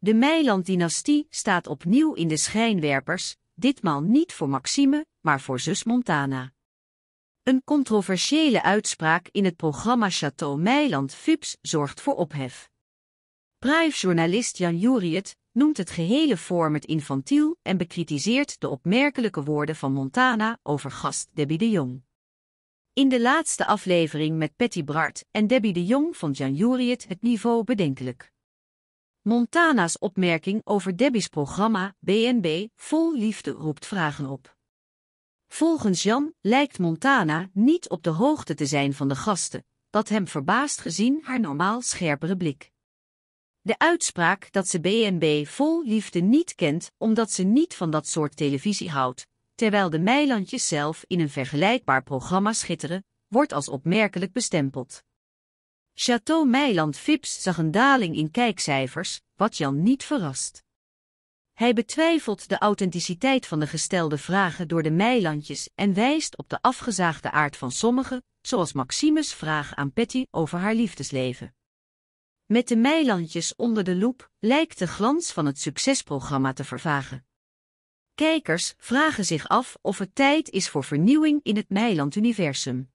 De Meiland-dynastie staat opnieuw in de schijnwerpers, ditmaal niet voor Maxime, maar voor zus Montana. Een controversiële uitspraak in het programma Château Meiland Fups zorgt voor ophef. Prijsjournalist Jan Juriet noemt het gehele het infantiel en bekritiseert de opmerkelijke woorden van Montana over gast Debbie de Jong. In de laatste aflevering met Patty Bart en Debbie de Jong vond Jan Juriet het niveau bedenkelijk. Montana's opmerking over Debbie's programma BNB Vol Liefde roept vragen op. Volgens Jan lijkt Montana niet op de hoogte te zijn van de gasten, wat hem verbaast gezien haar normaal scherpere blik. De uitspraak dat ze BNB Vol Liefde niet kent omdat ze niet van dat soort televisie houdt, terwijl de Meilandjes zelf in een vergelijkbaar programma schitteren, wordt als opmerkelijk bestempeld. Château Meiland Vips zag een daling in kijkcijfers, wat Jan niet verrast. Hij betwijfelt de authenticiteit van de gestelde vragen door de Meilandjes en wijst op de afgezaagde aard van sommige, zoals Maximus' vraag aan Patty over haar liefdesleven. Met de Meilandjes onder de loep lijkt de glans van het succesprogramma te vervagen. Kijkers vragen zich af of het tijd is voor vernieuwing in het Meiland-universum.